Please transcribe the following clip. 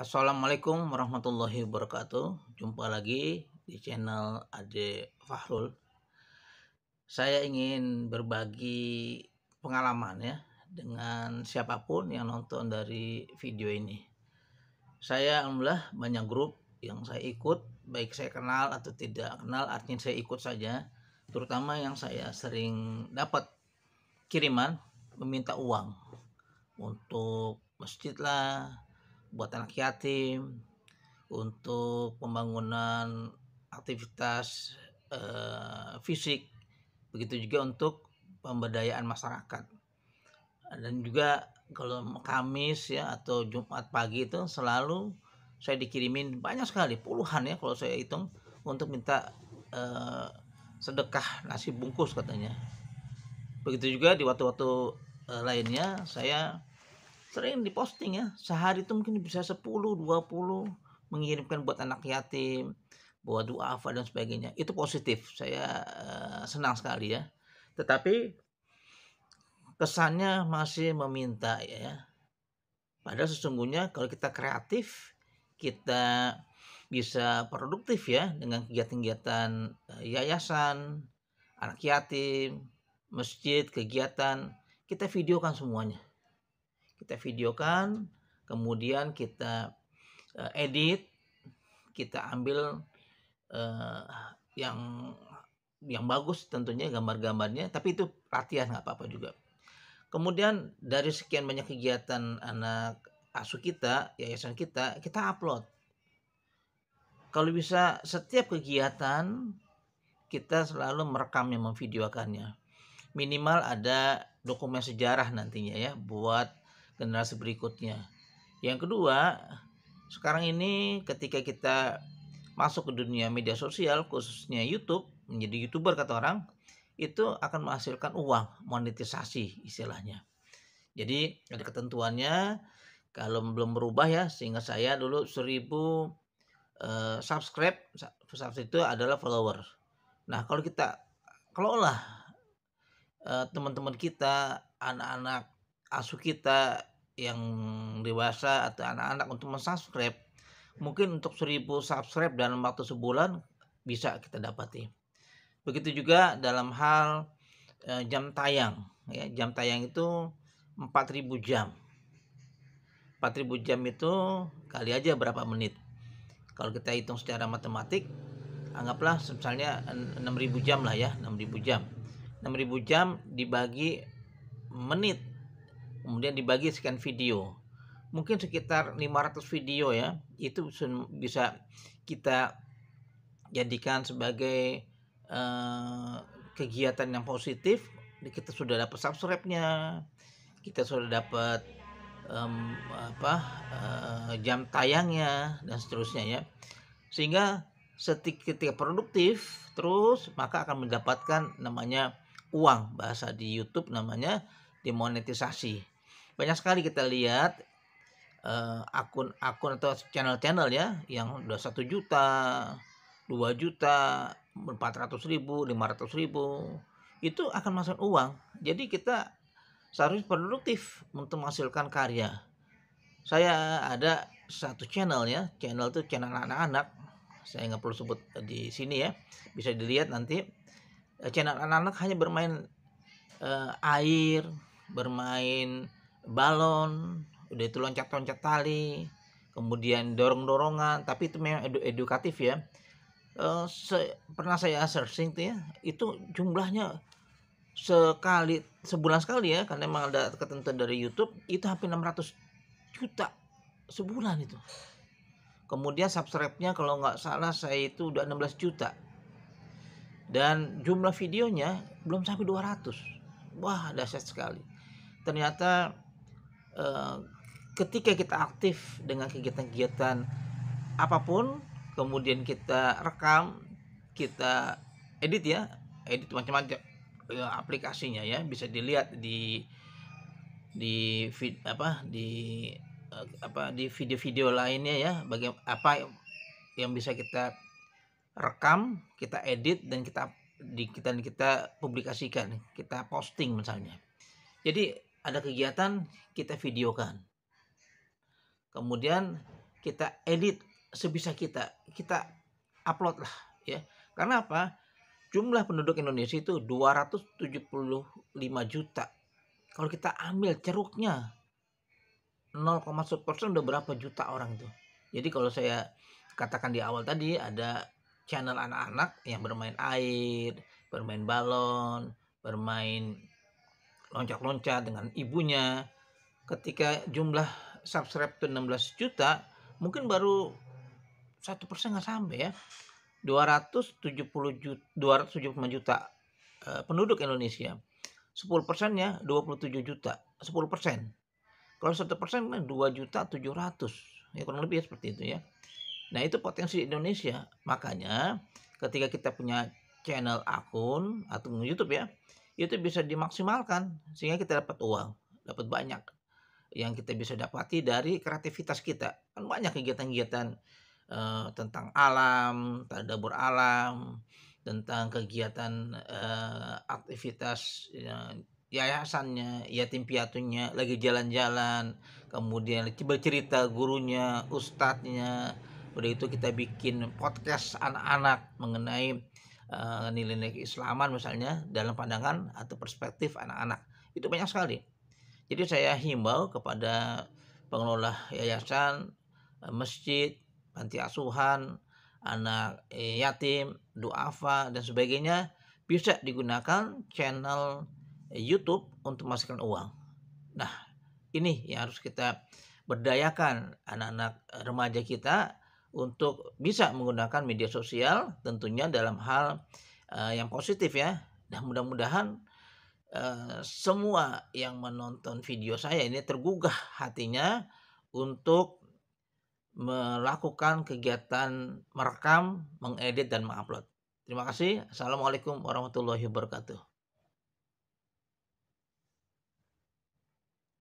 Assalamualaikum warahmatullahi wabarakatuh. Jumpa lagi di channel AJ Fahrul. Saya ingin berbagi pengalaman ya dengan siapapun yang nonton dari video ini. Saya alhamdulillah banyak grup yang saya ikut, baik saya kenal atau tidak kenal, artinya saya ikut saja, terutama yang saya sering dapat kiriman meminta uang untuk masjid lah, buat anak yatim untuk pembangunan aktivitas eh, fisik begitu juga untuk pemberdayaan masyarakat dan juga kalau Kamis ya atau Jumat pagi itu selalu saya dikirimin banyak sekali puluhan ya kalau saya hitung untuk minta eh, sedekah nasi bungkus katanya begitu juga di waktu-waktu eh, lainnya saya sering diposting ya sehari itu mungkin bisa 10 20 mengirimkan buat anak yatim buat duafa dan sebagainya itu positif saya eh, senang sekali ya tetapi kesannya masih meminta ya, ya padahal sesungguhnya kalau kita kreatif kita bisa produktif ya dengan kegiatan-kegiatan eh, yayasan anak yatim masjid kegiatan kita videokan semuanya kita videokan, kemudian kita eh, edit, kita ambil eh, yang yang bagus tentunya gambar-gambarnya, tapi itu latihan nggak apa-apa juga. Kemudian dari sekian banyak kegiatan anak asuh kita, yayasan kita, kita upload. Kalau bisa setiap kegiatan kita selalu merekamnya, memvideokannya. Minimal ada dokumen sejarah nantinya ya buat generasi berikutnya. Yang kedua, sekarang ini ketika kita masuk ke dunia media sosial khususnya YouTube menjadi youtuber kata orang itu akan menghasilkan uang monetisasi istilahnya jadi ada ketentuannya kalau belum berubah ya sehingga saya dulu 1000 eh, subscribe subscribe itu adalah follower nah kalau kita kelola eh, teman-teman kita anak-anak asuh kita yang dewasa atau anak-anak untuk mensubscribe mungkin untuk 1000 subscribe dalam waktu sebulan bisa kita dapati begitu juga dalam hal eh, jam tayang ya jam tayang itu 4000 jam 4000 jam itu kali aja berapa menit kalau kita hitung secara matematik anggaplah misalnya 6000 jam lah ya 6000 jam 6000 jam dibagi menit kemudian dibagi sekian video mungkin sekitar 500 video ya itu bisa kita jadikan sebagai uh, kegiatan yang positif kita sudah dapat subscribe-nya kita sudah dapat um, apa uh, jam tayangnya dan seterusnya ya sehingga ketika produktif terus maka akan mendapatkan namanya uang bahasa di YouTube namanya dimonetisasi banyak sekali kita lihat eh, akun-akun uh, atau channel-channel ya yang udah satu juta, 2 juta, 400 ribu, 500 ribu itu akan masuk uang. Jadi kita seharusnya produktif untuk menghasilkan karya. Saya ada satu channel ya, channel itu channel anak-anak. Saya nggak perlu sebut di sini ya, bisa dilihat nanti. Eh, channel anak-anak hanya bermain uh, air, bermain balon udah itu loncat-loncat tali kemudian dorong-dorongan tapi itu memang edu edukatif ya e, se pernah saya searching tuh ya itu jumlahnya sekali sebulan sekali ya karena memang ada ketentuan dari YouTube itu hampir 600 juta sebulan itu kemudian subscribe-nya kalau nggak salah saya itu udah 16 juta dan jumlah videonya belum sampai 200 wah dahsyat sekali ternyata Eh, ketika kita aktif dengan kegiatan-kegiatan apapun kemudian kita rekam kita edit ya edit macam-macam ya, aplikasinya ya bisa dilihat di di vid, apa di eh, apa di video-video lainnya ya bagaimana apa yang bisa kita rekam kita edit dan kita di kita kita publikasikan kita posting misalnya jadi ada kegiatan kita videokan kemudian kita edit sebisa kita kita upload lah ya karena apa jumlah penduduk Indonesia itu 275 juta kalau kita ambil ceruknya 0,1 persen udah berapa juta orang tuh jadi kalau saya katakan di awal tadi ada channel anak-anak yang bermain air bermain balon bermain loncat-loncat dengan ibunya. Ketika jumlah subscribe itu 16 juta, mungkin baru satu persen nggak sampai ya. 270 juta, 275 eh, juta penduduk Indonesia. 10 persennya 27 juta, 10 persen. Kalau satu persen memang 2 juta ratus ya kurang lebih ya, seperti itu ya. Nah itu potensi Indonesia, makanya ketika kita punya channel akun atau YouTube ya, itu bisa dimaksimalkan sehingga kita dapat uang, dapat banyak yang kita bisa dapati dari kreativitas kita. Kan banyak kegiatan-kegiatan eh, tentang alam, tadabur alam, tentang kegiatan eh, aktivitas eh, yayasannya, yatim piatunya, lagi jalan-jalan, kemudian coba cerita gurunya, ustadznya. Udah itu kita bikin podcast anak-anak mengenai nilai-nilai eh, keislaman misalnya dalam pandangan atau perspektif anak-anak itu banyak sekali jadi saya himbau kepada pengelola yayasan eh, masjid panti asuhan anak eh, yatim duafa dan sebagainya bisa digunakan channel YouTube untuk masukkan uang nah ini yang harus kita berdayakan anak-anak remaja kita untuk bisa menggunakan media sosial tentunya dalam hal uh, yang positif ya. Dan mudah-mudahan uh, semua yang menonton video saya ini tergugah hatinya untuk melakukan kegiatan merekam, mengedit dan mengupload. Terima kasih. Assalamualaikum warahmatullahi wabarakatuh.